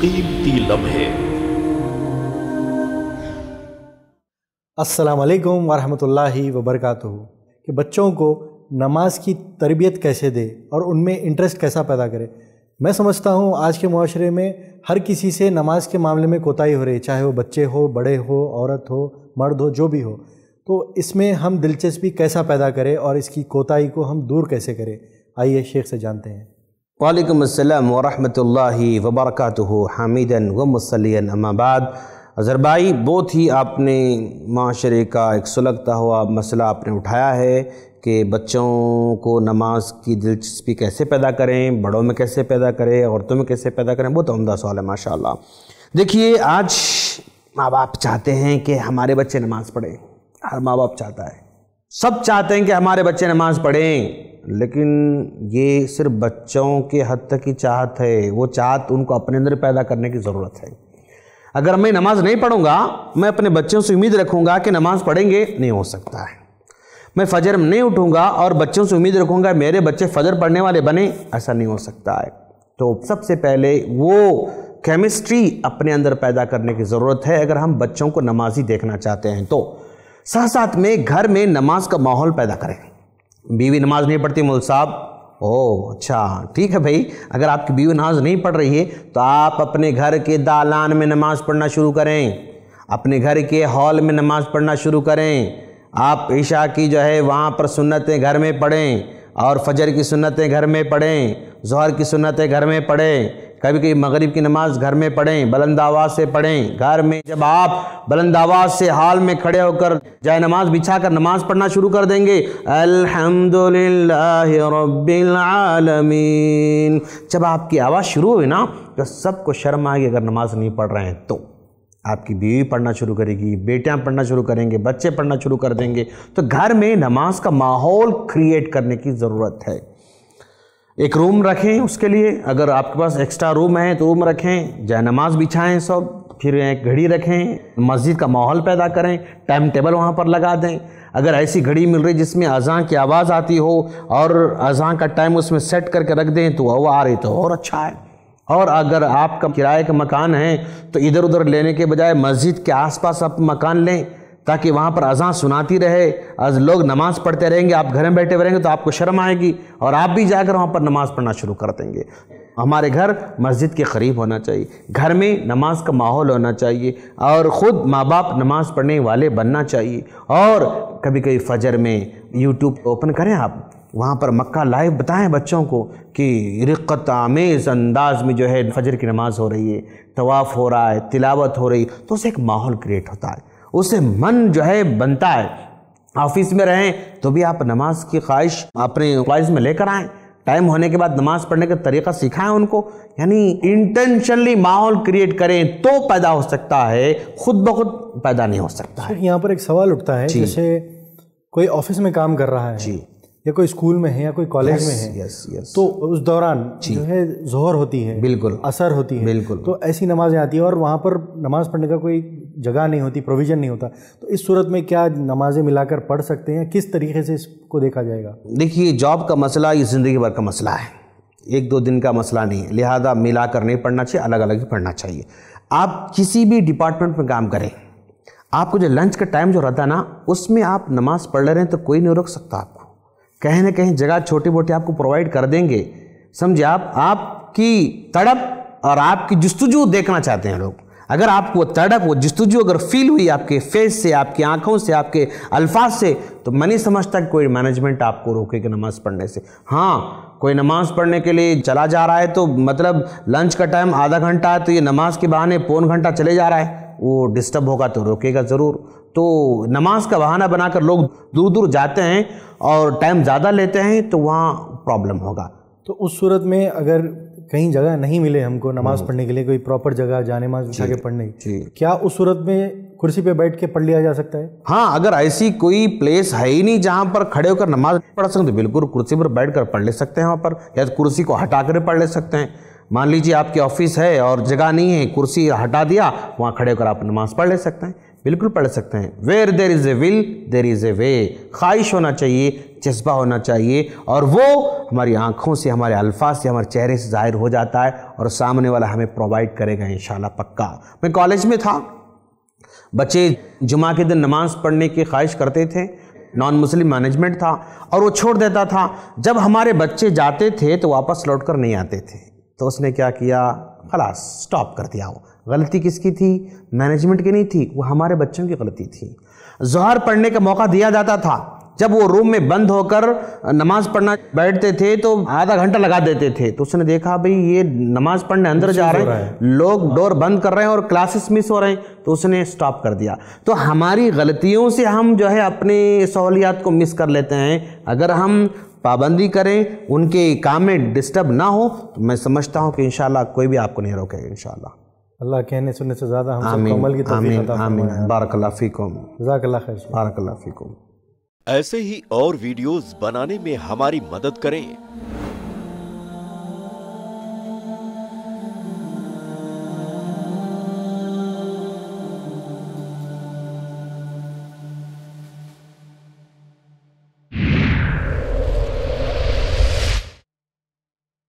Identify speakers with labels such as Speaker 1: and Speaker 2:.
Speaker 1: कीमती लम्हे अस्सलाम वालेकुम वरहमतुल्लाहि कि बच्चों को नमाज की तरबियत कैसे दे और उनमें इंटरेस्ट कैसा पैदा करे मैं समझता हूँ आज के माशरे में हर किसी से नमाज के मामले में कोताही हो रही है चाहे वो बच्चे हो बड़े हो औरत हो मर्द हो जो भी हो तो इसमें हम दिलचस्पी कैसा पैदा करें और इसकी कोताही को हम दूर कैसे करें आइए शेख से जानते हैं
Speaker 2: वालेकुम अस्सलाम वरहमतुल्लाहि वबरकatuहु हामिदन व मुसलियन अमाबाद अज़र भाई बहुत ही आपने माशरे का एक सुलगता हुआ मसला आपने उठाया है कि बच्चों को नमाज की दिलचस्पी कैसे पैदा करें बड़ों में कैसे पैदा करें औरतों में कैसे पैदा करें बहुत उमदा सवाल है माशा देखिए आज माँ बाप चाहते हैं कि हमारे बच्चे नमाज़ पढ़ें हर माँ बाप चाहता है सब चाहते हैं कि हमारे बच्चे नमाज़ पढ़ें लेकिन ये सिर्फ बच्चों के हद तक की चाहत है वो चाहत उनको अपने अंदर पैदा करने की ज़रूरत है अगर मैं नमाज़ नहीं पढ़ूंगा मैं अपने बच्चों से उम्मीद रखूंगा कि नमाज़ पढ़ेंगे नहीं हो सकता है मैं फजर में नहीं उठूंगा और बच्चों से उम्मीद रखूंगा मेरे बच्चे फजर पढ़ने वाले बने ऐसा नहीं हो सकता है तो सबसे पहले वो केमिस्ट्री अपने अंदर पैदा करने की ज़रूरत है अगर हम बच्चों को नमाजी देखना चाहते हैं तो साथ साथ में घर में नमाज का माहौल पैदा करें बीवी नमाज़ नहीं पढ़ती मोल साहब ओ अच्छा ठीक है भाई अगर आपकी बीवी नमाज नहीं पढ़ रही है तो आप अपने घर के दालान में नमाज़ पढ़ना शुरू करें अपने घर के हॉल में नमाज़ पढ़ना शुरू करें आप ईशा की जो है वहाँ पर सुन्नतें घर में पढ़ें और फजर की सुन्नतें घर में पढ़ें जहर की सुन्नतें घर में पढ़ें कभी कभी मगरिब की नमाज़ घर में पढ़ें बुलंद आवाज़ से पढ़ें घर में जब आप बुलंद आवाज़ से हाल में खड़े होकर जाए नमाज बिछा कर नमाज़ पढ़ना शुरू कर देंगे अलहमदिल्लाबीआलमीन जब आपकी आवाज़ शुरू हुई ना तो सबको शर्म आएगी अगर नमाज नहीं पढ़ रहे हैं तो आपकी बीवी पढ़ना शुरू करेगी बेटियां पढ़ना शुरू करेंगे बच्चे पढ़ना शुरू कर देंगे तो घर में नमाज का माहौल क्रिएट करने की ज़रूरत है एक रूम रखें उसके लिए अगर आपके पास एक्स्ट्रा रूम है तो रूम रखें जय नमाज बिछाएं सब फिर एक घड़ी रखें मस्जिद का माहौल पैदा करें टाइम टेबल वहाँ पर लगा दें अगर ऐसी घड़ी मिल रही जिसमें अजां की आवाज़ आती हो और अजान का टाइम उसमें सेट करके रख दें तो वो आ रही तो और अच्छा है और अगर आपका किराए का मकान है तो इधर उधर लेने के बजाय मस्जिद के आसपास आप मकान लें ताकि वहाँ पर अजान सुनाती रहे अज लोग नमाज़ पढ़ते रहेंगे आप घर में बैठे हुए रहेंगे तो आपको शर्म आएगी और आप भी जाकर वहाँ पर नमाज़ पढ़ना शुरू कर देंगे हमारे घर मस्जिद के करीब होना चाहिए घर में नमाज का माहौल होना चाहिए और ख़ुद माँ बाप नमाज़ पढ़ने वाले बनना चाहिए और कभी कभी फजर में यूट्यूब ओपन करें आप वहाँ पर मक्का लाइव बताएं बच्चों को कि रिक्कत आमेज़ अंदाज में जो है फजर की नमाज़ हो रही है तवाफ़ हो रहा है तिलावत हो रही है तो उसे एक माहौल क्रिएट होता है उससे मन जो है बनता है ऑफिस में रहें तो भी आप नमाज की ख्वाहिश अपने ख्वाहिश में लेकर आएँ टाइम होने के बाद नमाज पढ़ने का तरीका सिखाएं उनको यानी इंटेंशनली माहौल क्रिएट करें तो पैदा हो सकता है खुद ब खुद पैदा नहीं हो सकता
Speaker 1: है यहाँ पर एक सवाल उठता है जैसे कोई ऑफिस में काम कर रहा है जी या कोई स्कूल में है या कोई कॉलेज yes, में है yes, yes. तो उस दौरान जो है जोहर होती है बिल्कुल असर होती है बिल्कुल तो ऐसी नमाज़ें आती है और वहाँ पर नमाज़ पढ़ने का कोई जगह नहीं होती प्रोविज़न नहीं होता तो इस सूरत में क्या नमाज़ें मिलाकर पढ़ सकते हैं किस तरीके से इसको देखा जाएगा
Speaker 2: देखिए जॉब का मसला ये ज़िंदगी भर का मसला है एक दो दिन का मसला नहीं है लिहाजा मिला कर नहीं पढ़ना चाहिए अलग अलग ही पढ़ना चाहिए आप किसी भी डिपार्टमेंट में काम करें आपको जो लंच का टाइम जो रहता है ना उसमें आप नमाज़ पढ़ ले रहे हैं तो कोई नहीं रोक सकता आपको कहीं ना कहीं जगह छोटी मोटी आपको प्रोवाइड कर देंगे समझे आप आपकी तड़प और आपकी जस्तुजू देखना चाहते हैं लोग अगर आपको तड़प वो जस्तुजू अगर फील हुई आपके फेस से आपकी आंखों से आपके अल्फाज से तो मैं नहीं समझता कि कोई मैनेजमेंट आपको रोकेगा नमाज़ पढ़ने से हाँ कोई नमाज़ पढ़ने के लिए चला जा रहा है तो मतलब लंच का टाइम आधा घंटा है तो ये नमाज़ के बहाने पौन घंटा चले जा रहा है वो डिस्टर्ब होगा तो रोकेगा ज़रूर तो नमाज का बहाना बनाकर लोग दूर दूर जाते हैं और टाइम ज़्यादा लेते हैं तो वहाँ प्रॉब्लम होगा
Speaker 1: तो उस सूरत में अगर कहीं जगह नहीं मिले हमको नमाज हम्म। पढ़ने के लिए कोई प्रॉपर जगह जाने माज उठा के पढ़ने की क्या उस सूरत में कुर्सी पे बैठ के पढ़ लिया जा सकता है
Speaker 2: हाँ अगर ऐसी कोई प्लेस है ही नहीं जहाँ पर खड़े होकर नमाज पढ़ सकते बिल्कुल कुर्सी पर बैठ कर पढ़ ले सकते हैं वहाँ पर या तो कुर्सी को हटा कर पढ़ ले सकते हैं मान लीजिए आपकी ऑफिस है और जगह नहीं है कुर्सी हटा दिया वहाँ खड़े होकर आप नमाज पढ़ ले सकते हैं बिल्कुल पढ़ सकते हैं where there is a will there is a way ख्वाहिश होना चाहिए जज्बा होना चाहिए और वो हमारी आँखों से हमारे अल्फाज से हमारे चेहरे से ज़ाहिर हो जाता है और सामने वाला हमें प्रोवाइड करेगा इन पक्का मैं कॉलेज में था बच्चे जुमा के दिन नमाज पढ़ने की ख्वाहिश करते थे नॉन मुस्लिम मैनेजमेंट था और वो छोड़ देता था जब हमारे बच्चे जाते थे तो वापस लौट कर नहीं आते थे तो उसने क्या किया खलास स्टॉप कर दिया वो गलती किसकी थी मैनेजमेंट की नहीं थी वो हमारे बच्चों की गलती थी जहर पढ़ने का मौका दिया जाता था जब वो रूम में बंद होकर नमाज पढ़ना बैठते थे तो आधा घंटा लगा देते थे तो उसने देखा भाई ये नमाज पढ़ने अंदर जा रहे हैं लोग डोर बंद कर रहे हैं और क्लासेस मिस हो रहे हैं तो उसने स्टॉप कर दिया तो हमारी गलतियों से हम जो है अपने सहूलियात को मिस कर लेते हैं अगर हम पाबंदी करें उनके काम में डिस्टर्ब ना हो तो मैं समझता हूँ कि इन कोई भी आपको नहीं रोकेगा इन
Speaker 1: अल्लाह कहने सुनने से ज़्यादा हम अमल की आमीन आमीन बारकलाफी को ऐसे ही और वीडियोस बनाने में हमारी मदद करें